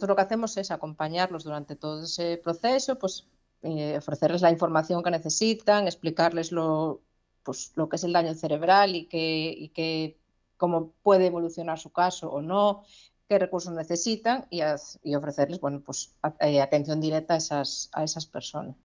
nosotros lo que hacemos es acompañarlos durante todo ese proceso, pues eh, ofrecerles la información que necesitan, explicarles lo, pues, lo que es el daño cerebral y, que, y cómo puede evolucionar su caso o no, qué recursos necesitan y, ofrecerles bueno, pues, eh, atención directa a esas, a esas personas.